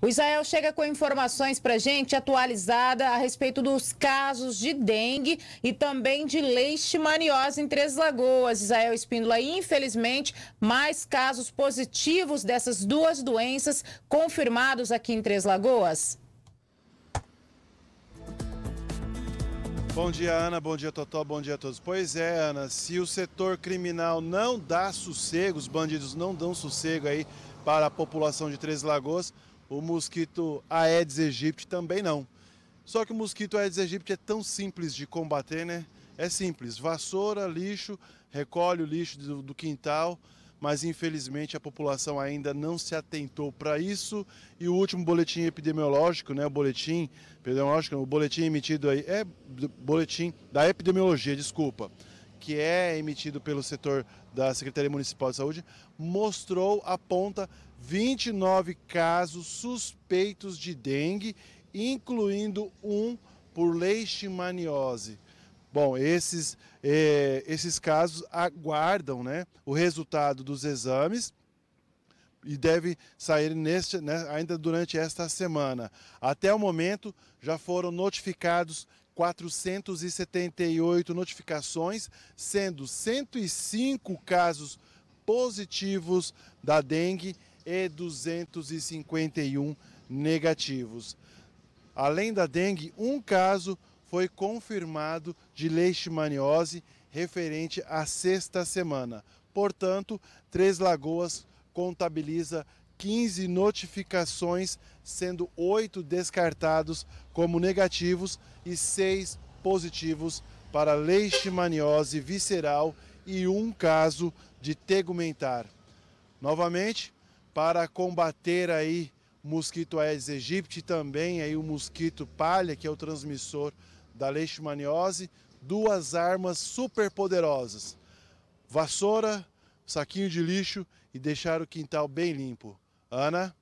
O Israel chega com informações para gente atualizada a respeito dos casos de dengue e também de leishmaniose em Três Lagoas. Israel Espíndola, infelizmente, mais casos positivos dessas duas doenças confirmados aqui em Três Lagoas. Bom dia, Ana. Bom dia, Totó. Bom dia a todos. Pois é, Ana, se o setor criminal não dá sossego, os bandidos não dão sossego aí para a população de Três Lagoas, o mosquito Aedes aegypti também não. Só que o mosquito Aedes aegypti é tão simples de combater, né? É simples, vassoura, lixo, recolhe o lixo do, do quintal, mas infelizmente a população ainda não se atentou para isso. E o último boletim epidemiológico, né, o boletim epidemiológico, o boletim emitido aí é boletim da epidemiologia, desculpa que é emitido pelo setor da Secretaria Municipal de Saúde, mostrou, aponta 29 casos suspeitos de dengue, incluindo um por leishmaniose. Bom, esses, eh, esses casos aguardam né, o resultado dos exames e deve sair neste, né, ainda durante esta semana. Até o momento, já foram notificados 478 notificações, sendo 105 casos positivos da dengue e 251 negativos. Além da dengue, um caso foi confirmado de leishmaniose referente à sexta semana. Portanto, Três Lagoas contabiliza 15 notificações, sendo 8 descartados como negativos e 6 positivos para leishmaniose visceral e um caso de tegumentar. Novamente, para combater aí mosquito Aedes aegypti, também aí o mosquito palha, que é o transmissor da leishmaniose, duas armas super poderosas. Vassoura, saquinho de lixo e deixar o quintal bem limpo. Ana?